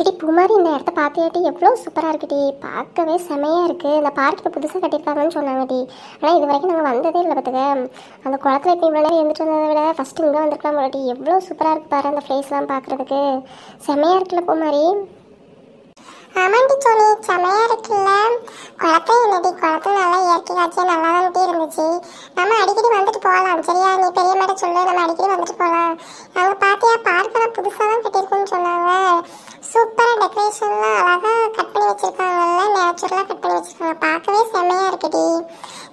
இடி பூமாரி இந்த இடத்த பார்த்துக்கிட்டு எவ்வளோ சூப்பராக இருக்குடி பார்க்கவே செமையாக இருக்குது இந்த பார்க்கு இப்போ புதுசாக கட்டியிருக்காங்கன்னு சொன்னாங்கடி ஆனால் இது வரைக்கும் நாங்கள் வந்ததே இல்லை பார்த்துக்க அந்த குளத்துல இப்போ இவ்வளோ நேரம் இருந்துட்டு வந்ததை விட ஃபஸ்ட்டு இங்கே வந்துருக்கலாம் போலடி எவ்வளோ சூப்பராக இருக்கு பாரு அந்த ப்ளேஸ்லாம் பார்க்குறதுக்கு செமையாக இருக்குல்ல பூமாரி ஆமாண்டி சோனி செமையாக இருக்குல்ல குளத்தை என்னடி குளத்தில் நல்லா இயற்கை காட்சியாக நல்லா தான் இருந்துச்சு நம்ம அடிக்கடி வந்துட்டு போகலாம் சரியா நீ பெரிய மேடம் சொல்லு நம்ம அடிக்கடி வந்துட்டு போகலாம் அவங்க பார்த்தியா பார்க்கெல்லாம் புதுசாக தான் கட்டியிருக்குன்னு சொன்னாங்க சூப்பராக டெக்கரேஷன்லாம் அழகாக கட் பண்ணி வச்சுருக்காங்கல்ல நேச்சுரலாக கட் பண்ணி வச்சுருக்காங்க பார்க்கவே செம்மையாக இருக்குது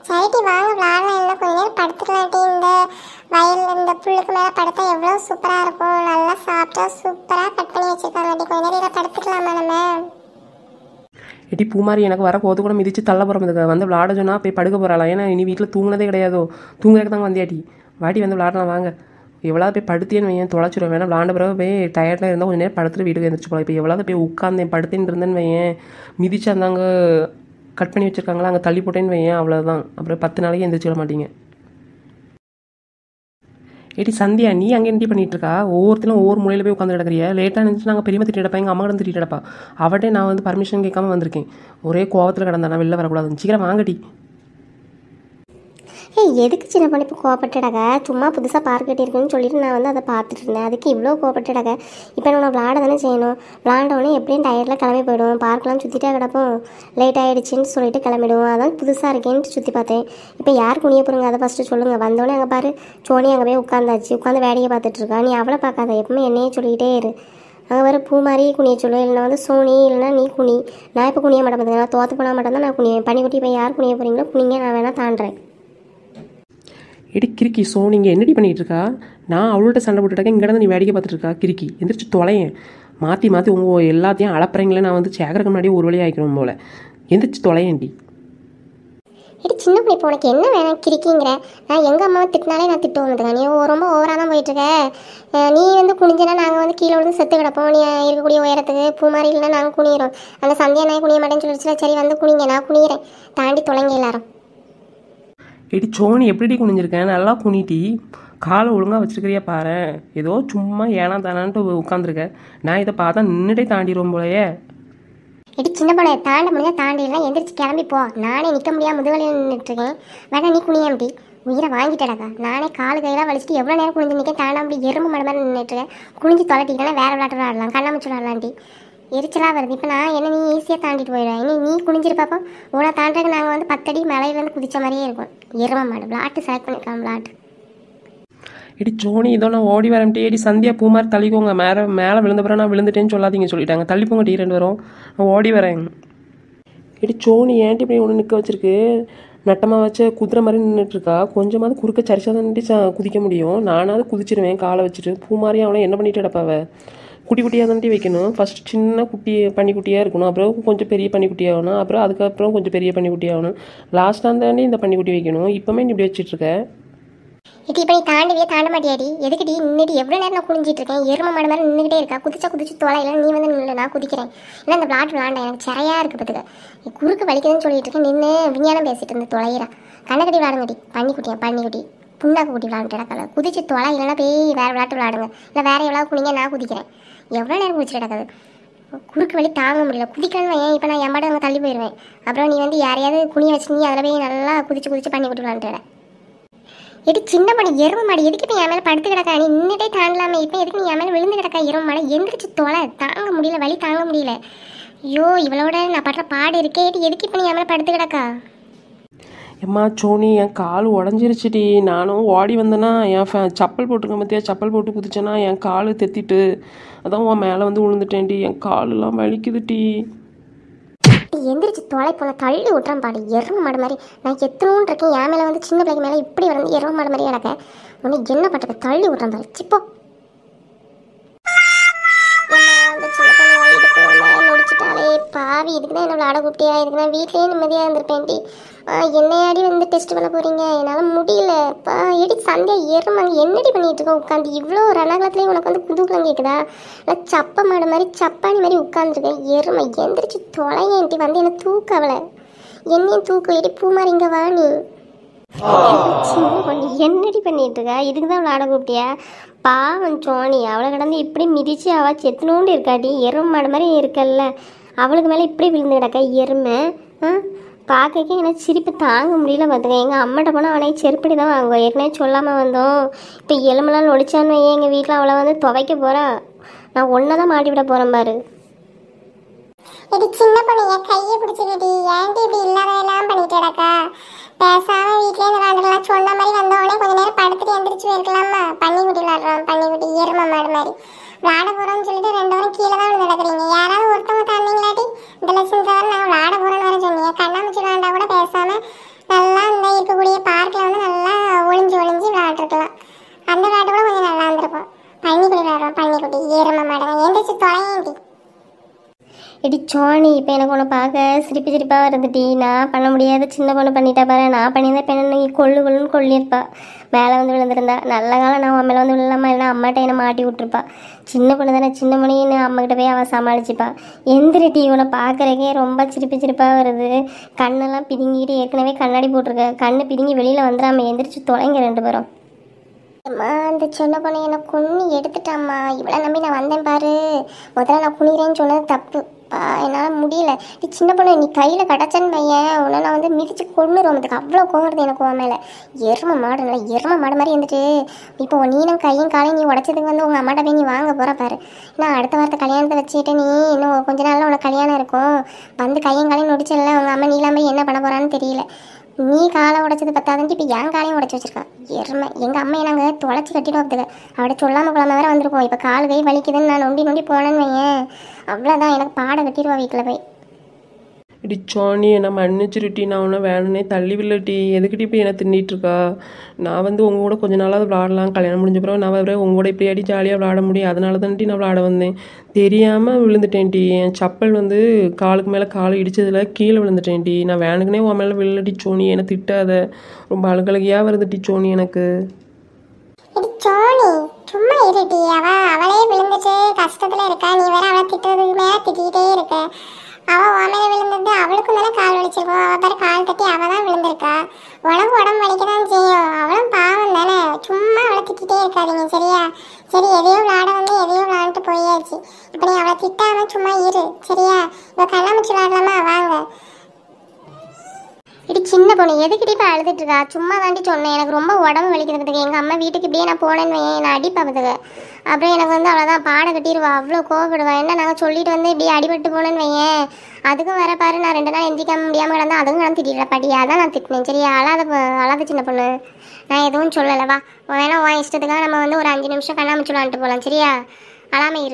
சரிட்டி வாங்க விளாடலாம் இன்னும் கொஞ்ச நேரம் படுத்துக்கலாட்டி இந்த வயலில் இந்த புல்லுக்கு மேலே படுத்தா எவ்வளோ சூப்பராக இருக்கும் நல்லா சாப்பிட்டா சூப்பராக கட் பண்ணி வச்சுருக்காங்கடி கொஞ்ச நேரம் படுத்துக்கலாமா நம்ம எட்டி பூ மாதிரி எனக்கு வர போது கூட மிதித்து தள்ள போகிறோம் வந்து விளாட சொன்னால் போய் படுக்க போகிறாளா ஏன்னா இனி வீட்டில் தூங்கினதே கிடையாதோ தூங்குறதுக்கு தாங்க வந்தியாட்டி வாட்டி வந்து விளாடலாம் வாங்க எவ்வளோ போய் படுத்தேன்னு வையன் தொலைச்சிடும் வேணா விளாண்ட பிறகு போய் டயர்டாக இருந்தால் கொஞ்சம் நேரம் படுத்துட்டு வீட்டுக்கு எழுந்திரிச்சு போகலாம் இப்போ எவ்வளோ போய் உட்காந்தேன் படுத்தேன்னு இருந்தேன்னு வையன் மிதிச்சு அந்தாங்க கட் பண்ணி வச்சுருக்காங்களா அங்கே தள்ளி போட்டேன்னு வையன் அவ்வளோதான் அப்புறம் பத்து நாளைக்கு எந்திரிச்சு விட மாட்டீங்க ஏடி சந்தியா நீ அங்கே எண்டி பண்ணிட்டு இருக்கா ஒவ்வொரு மூலையில் போய் உட்காந்து கிடக்கிறிய லேட்டாக இருந்துச்சு நாங்கள் திட்டி எடுப்பா எங்கள் அம்மா திட்டி எடுப்பா அவட்டே நான் வந்து பர்மிஷன் கேட்காம வந்திருக்கேன் ஒரே கோவத்தில் கிடந்தா நான் வெளில வரக்கூடாது சீக்கிரம் வாங்கடி ஹே எதுக்கு சின்ன பொண்ணு இப்போ கோவப்பட்டடாக சும்மா புதுசாக பார்க் கட்டியிருக்குன்னு சொல்லிட்டு நான் வந்து அதை பார்த்துட்டு இருந்தேன் அதுக்கு இவ்வளோ கோவப்பட்டடாக இப்போ நம்ம விளாட தானே செய்யணும் விளாண்டோடனே எப்படியும் டயர்டில் கிளம்பி போயிடுவோம் பார்க்கெலாம் சுற்றிட்டே கிடப்போம் லேட் ஆகிடுச்சின்னு சொல்லிட்டு கிளம்பிடுவோம் அதான் புதுசாக இருக்கேன்ட்டு சுற்றி பார்த்தேன் இப்போ யார் குனிய போடுங்க அதை ஃபஸ்ட்டு சொல்லுங்கள் வந்தோடனே அங்கே பாரு சோனி அங்கே போய் உட்காந்தாச்சு உட்காந்து பார்த்துட்டு பார்த்துட்ருக்கா நீ அவளை பார்க்காத எப்பவுமே என்னையே சொல்லிக்கிட்டே இரு அங்கே வர பூ மாதிரி குனிய சொல்லு இல்லைனா வந்து சோனி இல்லைனா நீ குனி நான் இப்போ குனிய மாட்டேன் நான் தோற்று போனால் மட்டும் தான் நான் குனிவேன் பனிக்குட்டி இப்போ யார் குனிய போகிறீங்களோ குனிங்க நான் வேணால் தாண்டுறேன் எடி கிறுக்கி நீங்கள் என்னடி பண்ணிகிட்டு இருக்கா நான் அவள்கிட்ட சண்டை போட்டுட்டாக்க இங்கே நீ வேடிக்கை பார்த்துட்டு இருக்கா கிரிக்கி எந்திரிச்சு தொலையேன் மாற்றி மாற்றி உங்கள் எல்லாத்தையும் அளப்புறீங்களே நான் வந்து சேகரக்கு முன்னாடியே ஒரு வழியாக ஆகிக்கணும் போல் எந்திரிச்சு தொலையேன்டி இடி சின்ன பிள்ளை உனக்கு என்ன வேணாம் கிரிக்கிங்கிற நான் எங்கள் அம்மாவை திட்டினாலே நான் திட்டு வந்துட்டேன் நீ ரொம்ப ஓவராக தான் போயிட்டுருக்க நீ வந்து குனிஞ்சனா நாங்கள் வந்து கீழே விழுந்து செத்து கிடப்போம் நீ இருக்கக்கூடிய உயரத்துக்கு பூ மாதிரி இல்லைன்னா நாங்கள் குனியிறோம் அந்த சந்தியா நான் குனிய மாட்டேன்னு சொல்லிடுச்சுல சரி வந்து குனிங்க நான் குனியிறேன் தாண்டி தொலைங்க எல்லாரும் இடி சோனி எப்படி குனிஞ்சிருக்கேன் நல்லா குனிட்டி காலை ஒழுங்காக வச்சுருக்கிறியா பாரு ஏதோ சும்மா ஏனா தானான்ட்டு உட்காந்துருக்க நான் இதை பார்த்தா நின்றுட்டே தாண்டிடுவோம் போலயே இடி சின்ன பொண்ணு தாண்ட முடியாது தாண்டிடலாம் எந்திரிச்சு கிளம்பி போ நானே நிற்க முடியாமல் முதுகலையில் நின்றுட்டுருக்கேன் வேணா நீ அப்படி உயிரை வாங்கிட்டடாக்கா நானே காலு கையெல்லாம் வலிச்சுட்டு எவ்வளோ நேரம் குனிஞ்சு நிற்க தாண்டாமடி எறும்பு மடம் மாதிரி நின்றுட்டுருக்கேன் குனிஞ்சு தொலைட்டிங்கன்னா வேறு விளாட்டு விளாடலாம் கண்ணாமச்சு விளாடலாண்டி எரிச்சலாக வருது இப்போ நான் என்ன நீ ஈஸியாக தாண்டிட்டு போயிடுவேன் இனி நீ குனிஞ்சிரு பார்ப்போம் உன தாண்டக்கு நாங்கள் வந்து பத்தடி மலையிலேருந்து குதிச்ச மாதிரியே இருக்கும் எரும மாடு பிளாட்டு செலக்ட் பண்ணிக்கலாம் விளாட்டு இடி ஜோனி இதோ நான் ஓடி வரேன்ட்டு ஏடி சந்தியா பூ மாதிரி தள்ளிக்கோங்க மேலே மேலே விழுந்தப்புறம் நான் விழுந்துட்டேன்னு சொல்லாதீங்க சொல்லிட்டாங்க தள்ளிப்போங்க டீ ரெண்டு வரும் நான் ஓடி வரேன் இடி ஜோனி ஏன்ட்டு இப்படி ஒன்று நிற்க வச்சிருக்கு நட்டமாக வச்ச குதிரை மாதிரி நின்றுட்டுருக்கா கொஞ்சமாவது குறுக்க சரிசாக தான் குதிக்க முடியும் நானாவது குதிச்சிருவேன் காலை வச்சுட்டு பூ மாதிரி அவனை என்ன பண்ணிட்டு கிடப்பாவை குட்டி குட்டியாக தாண்டி வைக்கணும் ஃபஸ்ட்டு சின்ன குட்டி பன்னிக்குட்டியாக இருக்கணும் அப்புறம் கொஞ்சம் பெரிய பன்னிக்குட்டி ஆகணும் அப்புறம் அதுக்கப்புறம் கொஞ்சம் பெரிய பன்னிக்குட்டி ஆகணும் லாஸ்ட்டாக தாண்டி இந்த பன்னிக்குட்டி வைக்கணும் இப்போமே நீ இப்படி வச்சுட்ருக்க இது இப்போ நீ தாண்டவே தாண்ட மாட்டியாடி எதுக்குடி நின்றுட்டு எவ்வளோ நேரம் நான் குனிஞ்சிட்டு இருக்கேன் எரும மாடு மாதிரி நின்றுகிட்டே இருக்கா குதிச்சா குதிச்சு தொலையில நீ வந்து நின்று நான் குதிக்கிறேன் இல்லை இந்த விளாட் விளாண்ட எனக்கு சிறையாக இருக்கு நீ குறுக்கு வலிக்குதுன்னு சொல்லிட்டு இருக்கேன் நின்று விஞ்ஞானம் பேசிட்டு இருந்த தொலைகிறா கண்ணக்கடி விளாடுங்கடி பண்ணிக்குட்டியா பண்ணிக்குட்டி புண்ணாக்கு குட்டி விளாண்டுடா கலர் குதிச்சு தொலை இல்லைன்னா போய் வேறு விளாட்டு விளாடுங்க இல்லை வேறு எவ்வளோ குனிங்க நான் குதிக்கிறேன் எவ்வளோ நேரம் குளிச்சு கிடக்குது குறுக்கு வழி தாங்க முடியல குதிக்கணுமே ஏன் இப்போ நான் என் பாட்டு அங்கே தள்ளி போயிடுவேன் அப்புறம் நீ வந்து யாரையாவது குனிய வச்சு நீ அதில் போய் நல்லா குதிச்சு குதிச்சு பண்ணி விட்டுலான்ட்டு எடி சின்ன மணி எரும மாடி எதுக்கு இப்போ என் மேலே படுத்து கிடக்கா நீ நின்றுட்டே தாண்டலாமே இப்போ எதுக்கு நீ என் மேலே விழுந்து கிடக்கா எரும மாடை எந்திரிச்சு தொலை தாங்க முடியல வழி தாங்க முடியல ஐயோ இவளோட நான் படுற பாடு இருக்கே எதுக்கு இப்போ நீ என் மேலே படுத்து கிடக்கா எம்மா சோனி என் கால் உடஞ்சிருச்சுடி நானும் ஓடி வந்தேன்னா என் ஃபே சப்பல் போட்டிருக்கேன் பார்த்தியா சப்பல் போட்டு குதிச்சேன்னா என் கால் தெத்திட்டு அதான் உன் மேலே வந்து விழுந்துட்டேன்டி என் காலெல்லாம் வலிக்குதுடி எந்திரிச்சு தொலை போன தள்ளி விட்டுறான் பாடு எரும மாடு மாதிரி நான் எத்தனும் இருக்கேன் என் மேலே வந்து சின்ன பிள்ளைங்க மேலே இப்படி வந்து எரும மாடு மாதிரி கிடக்க உன்னை என்ன பண்ணுறது தள்ளி விட்டுறான் பாரு சிப்போ பாவி இதுக்கு தான் என்ன விளாட கூப்பிட்டியா இதுக்கு நான் வீட்லேயே நிம்மதியாக இருந்திருப்பேன்டி என்னையாடி வந்து டெஸ்ட் பண்ண போகிறீங்க என்னால் முடியல பா எடி சந்தியா ஏறுமாங்க என்னடி பண்ணிகிட்டு இருக்கோம் உட்காந்து இவ்வளோ ரணகாலத்துலேயும் உனக்கு வந்து குதூகலம் கேட்குதா நான் சப்ப மாடு மாதிரி சப்பானி மாதிரி உட்காந்துருக்கேன் எருமை எந்திரிச்சு தொலையன்ட்டி வந்து என்னை தூக்கவலை என்னையும் தூக்க எடி பூ மாதிரி இங்கே வா என்னடி பண்ணிட்டு இருக்கா இதுக்கு தான் விளாட கூப்பிட்டியா பாவன் சோனி அவளை கிடந்து இப்படி மிதிச்சு அவள் செத்துனோண்டு இருக்காடி எருமை மாடு மாதிரி இருக்கல்ல அவளுக்கு மேலே இப்படி விழுந்து கிடக்க எருமை ஆ எனக்கு சிரிப்பு தாங்க முடியல பார்த்துக்க எங்கள் அம்மாட்ட போனால் அவனை செருப்படி தான் வாங்குவோம் ஏற்கனவே சொல்லாமல் வந்தோம் இப்போ எலும்புலாம் நொடிச்சான்னு வையே எங்கள் வீட்டில் அவளை வந்து துவைக்க போகிறா நான் ஒன்றை தான் மாட்டி விட போகிறேன் பாரு இது சின்ன பொண்ணு என் கையை பிடிச்சிக்கிட்டி ஏன்டி இப்படி இல்லாதெல்லாம் பண்ணிட்டு பேசாம சொன்ன மாதிரி வந்த கொஞ்ச நேரம் படுத்துட்டு எந்திரிச்சு போயிருக்கலாமா பண்ணி குடி விளாடுறான் பண்ணி குடி ஏறுமா மாதிரி விளாட போகிறோம்னு சொல்லிட்டு ரெண்டு பேரும் கீழே தான் நடக்கிறீங்க யாராவது ஒருத்தவங்க தந்தீங்களாட்டி இந்த லட்சம் தவிர நான் விளாட போகிறேன்னு வர சொன்னீங்க கண்ணாம சோனி இப்போ எனக்கு ஒன்று பார்க்க சிரிப்பு சிரிப்பாக வருதுட்டி நான் பண்ண முடியாத சின்ன பொண்ணு பண்ணிட்டா பாரு நான் பண்ணியிருந்த இப்போ என்ன நீ கொள்ளு கொள்ளுன்னு கொள்ளியிருப்பா மேலே வந்து விழுந்திருந்தா நல்ல காலம் நான் உன் மேலே வந்து விழலாமா இல்லைனா அம்மாட்ட என்னை மாட்டி விட்ருப்பா சின்ன பொண்ணு தானே சின்ன பொண்ணின்னு அம்மாக்கிட்ட போய் அவள் சமாளிச்சுப்பா எந்திரிட்டி இவனை பார்க்குறக்கே ரொம்ப சிரிப்பு சிரிப்பாக வருது கண்ணெல்லாம் பிடுங்கிட்டு ஏற்கனவே கண்ணாடி போட்டிருக்க கண்ணு பிடுங்கி வெளியில் வந்துடாமல் எந்திரிச்சு தொலைங்க ரெண்டு பேரும் அம்மா அந்த சின்ன பொண்ணு என்னை கொன்று எடுத்துட்டாம்மா இவ்வளோ நம்பி நான் வந்தேன் பாரு முதல்ல நான் குனிறேன்னு சொன்னது தப்புப்பா என்னால் முடியல நீ சின்ன பொண்ணை நீ கையில் கிடச்சேன்னு பையன் உன்னை நான் வந்து மிதிச்சு கொண்டுருவோம் அதுக்கு அவ்வளோ கோங்கிறது எனக்கு உன் மேலே எரும மாடு நல்லா எரும மாடு மாதிரி இருந்துட்டு இப்போ நீனும் கையும் காலையும் நீ உடச்சதுக்கு வந்து உங்கள் அம்மாட்ட போய் நீ வாங்க போகிற பாரு நான் அடுத்த வாரத்தை கல்யாணத்தை வச்சுட்டு நீ இன்னும் கொஞ்ச நாளில் உனக்கு கல்யாணம் இருக்கும் வந்து கையும் காலையும் நொடிச்சிடல உங்கள் அம்மா நீலாம் போய் என்ன பண்ண போகிறான்னு தெரியல நீ காலை உடைச்சது பத்தாதுன்னு இப்போ என் காலையும் உடச்சி வச்சிருக்கா எருமை எங்கள் அம்மா நாங்கள் தொலைச்சி கட்டிட்டு வந்துக்க அவட சொல்லாமல் குழம்பு வேற வந்திருக்கோம் இப்போ கால் கை வலிக்குதுன்னு நான் நொண்டி நொண்டி போனேன்னு வையேன் அவ்வளோதான் எனக்கு பாடம் கட்டிடுவா வீட்டில் போய் இடி நீ என்னை மன்னிச்சிருட்டி நான் ஒன்றும் வேணுன்னே தள்ளி வில்லட்டி எதுக்கிட்டு இப்போ என்னை தின்னிட்டுருக்கா நான் வந்து உங்க கூட கொஞ்ச நாளாவது விளாடலாம் கல்யாணம் முடிஞ்ச பிறகு நான் வர உங்க கூட இப்படியாடி ஜாலியாக விளாட முடியும் அதனால தான்ட்டி நான் விளாட வந்தேன் தெரியாமல் விழுந்துட்டேன்டி என் சப்பல் வந்து காலுக்கு மேலே காலை இடித்ததில் கீழே விழுந்துட்டேன்டி நான் வேணுக்குனே உன் மேலே வில்லட்டி சோனி என்னை திட்டாத ரொம்ப அழுகழகியாக வருதுட்டி சோனி எனக்கு சும்மா இருட்டி அவ அவளே போயிடலாமா வாங்க இடி சின்ன பொண்ணு எதுக்கிட்ட இப்போ அழுதுட்டு இருக்கா சும்மா தாண்டி சொன்னேன் எனக்கு ரொம்ப உடம்பு வலிக்கிறதுக்கு எங்கள் அம்மா வீட்டுக்கு இப்படியே நான் போனேன்னு என்ன அடிப்பாங்க அப்புறம் எனக்கு வந்து அவ்வளோதான் பாட கட்டிடுவா அவ்வளோ கோவப்படுவா என்ன நாங்கள் சொல்லிட்டு வந்து இப்படி அடிபட்டு போனேன்னு வையேன் அதுக்கும் வர பாரு நான் ரெண்டு நாள் எந்திக்காம முடியாமல் கிடந்தா அதுவும் நான் திட்டிடுற படியா தான் நான் திட்டினேன் சரியா அழாத அழாத சின்ன பொண்ணு நான் எதுவும் சொல்லலவா வேணா உன் இஷ்டத்துக்காக நம்ம வந்து ஒரு அஞ்சு நிமிஷம் கண்ணாமச்சு விளாண்டுட்டு போகலாம் சரியா அழாமல்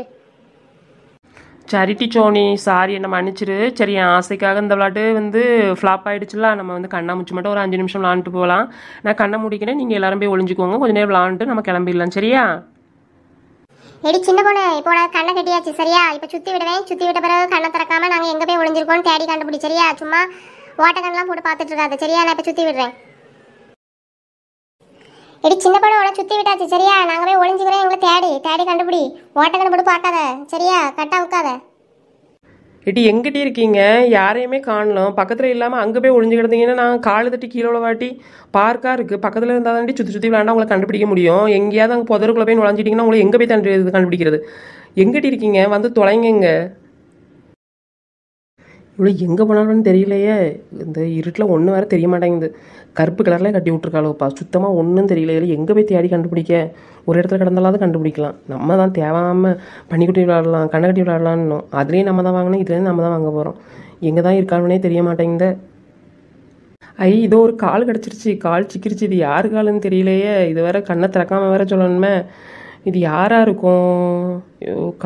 சரிட்டி சோனி சாரி என்ன மன்னிச்சிரு சரி என் ஆசைக்காக இந்த விளாட்டு வந்து ஃப்ளாப் ஆகிடுச்சுல நம்ம வந்து கண்ணை முச்சு மட்டும் ஒரு அஞ்சு நிமிஷம் விளாண்டுட்டு போகலாம் நான் கண்ணை முடிக்கணும் நீங்கள் எல்லாரும் போய் ஒழிஞ்சிக்கோங்க கொஞ்சம் நேரம் விளாண்டு நம்ம கிளம்பிடலாம் சரியா எடி சின்ன பொண்ணு இப்போ உனக்கு கண்ணை கட்டியாச்சு சரியா இப்போ சுற்றி விடுவேன் சுற்றி விட்ட பிறகு கண்ணை திறக்காமல் நாங்கள் எங்கே போய் ஒளிஞ்சிருக்கோம்னு தேடி சரியா சும்மா ஓட்ட கண்ணெலாம் போட்டு பார்த்துட்டு இருக்காது சரியா நான் இப்போ சுற்றி விடுறேன் எடி சின்ன படம் உடனே சுத்தி விட்டாச்சு சரியா நாங்க போய் ஒளிஞ்சுக்கிறோம் எங்களை தேடி தேடி கண்டுபிடி ஓட்ட போட்டு பார்க்காத சரியா கட்டா உட்காத எட்டி எங்கிட்டே இருக்கீங்க யாரையுமே காணலாம் பக்கத்தில் இல்லாமல் அங்கே போய் ஒழிஞ்சு கிடந்தீங்கன்னா நான் காலு தட்டி கீழே உள்ள வாட்டி பார்க்காக இருக்குது பக்கத்தில் இருந்தால் தாண்டி சுற்றி சுற்றி விளாண்டா உங்களை கண்டுபிடிக்க முடியும் எங்கேயாவது அங்கே புதருக்குள்ளே போய் நுழைஞ்சிட்டிங்கன்னா உங்களை எங்கே போய் தண்டு கண்டுபிடிக்கிறது எங்கிட்ட இருக்கீங்க வந்து தொலைங்கங்க இவ்வளோ எங்கே போனாலும் தெரியலையே இந்த இருட்டில் ஒன்று வேறு தெரிய மாட்டேங்குது கருப்பு கலரில் கட்டி விட்ருக்காளோப்பா சுத்தமாக ஒன்றும் தெரியலையே எங்கே போய் தேடி கண்டுபிடிக்க ஒரு இடத்துல கிடந்தாலாவது கண்டுபிடிக்கலாம் நம்ம தான் தேவாமல் பண்ணிக்கட்டி விளாடலாம் கண்ணை கட்டி அதுலேயும் நம்ம தான் வாங்கினோம் இதுலேருந்து நம்ம தான் வாங்க போகிறோம் எங்கே தான் இருக்காங்கன்னே தெரிய மாட்டேங்குது ஐ இதோ ஒரு கால் கிடச்சிருச்சு கால் சிக்கிருச்சு இது யார் காலுன்னு தெரியலையே இது வேற கண்ணை திறக்காமல் வேற சொல்லணுமே இது யாராக இருக்கும்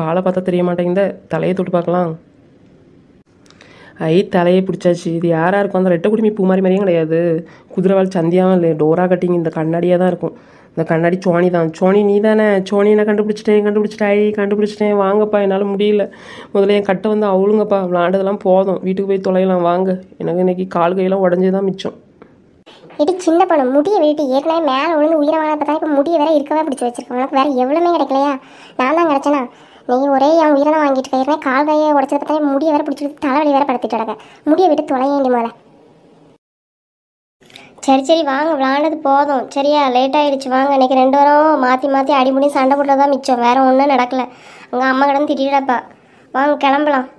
காலை பார்த்தா தெரிய மாட்டேங்குது தலையை தொட்டு பார்க்கலாம் ஐ தலையை பிடிச்சாச்சு இது யாராக இருக்கும் அந்த ரெட்டை குடிமி பூ மாதிரி மாதிரியும் கிடையாது குதிரைவால் சந்தியாவும் இல்லை டோரா கட்டிங் இந்த கண்ணாடியாக தான் இருக்கும் இந்த கண்ணாடி சோனி தான் சோனி நீ தானே சோனி என்ன கண்டுபிடிச்சிட்டேன் கண்டுபிடிச்சிட்டே கண்டுபிடிச்சிட்டேன் வாங்கப்பா என்னால் முடியல முதல்ல என் கட்டை வந்து அவளுங்கப்பா விளாண்டதெல்லாம் போதும் வீட்டுக்கு போய் தொலையலாம் வாங்க எனக்கு இன்னைக்கு கால் கையெல்லாம் உடஞ்சி தான் மிச்சம் இது சின்ன பணம் முடிய வீட்டு ஏற்கனவே மேலே விழுந்து உயிரை வாழ பார்த்தா இப்போ முடிய வேற இருக்கவே பிடிச்சி வச்சிருக்கேன் உனக்கு வேற எவ்வளவுமே கிடைக்கலையா நான் தான் கிடச்சேனா நீ ஒரே என் உயிரை வாங்கிட்டு இருக்க கால் கையை உடச்சது பார்த்தா முடிய வேற பிடிச்சிட்டு தலைவலி வேற படுத்திட்டு கிடக்க விட்டு விட்டு தொலையேண்டி முதல்ல சரி சரி வாங்க விளாண்டது போதும் சரியா லேட் ஆயிடுச்சு வாங்க இன்னைக்கு ரெண்டு வாரம் மாற்றி மாற்றி அடிமுடியும் சண்டை போட்டு மிச்சம் வேறு ஒன்றும் நடக்கல உங்கள் அம்மா கிடந்து திட்டிடப்பா வாங்க கிளம்பலாம்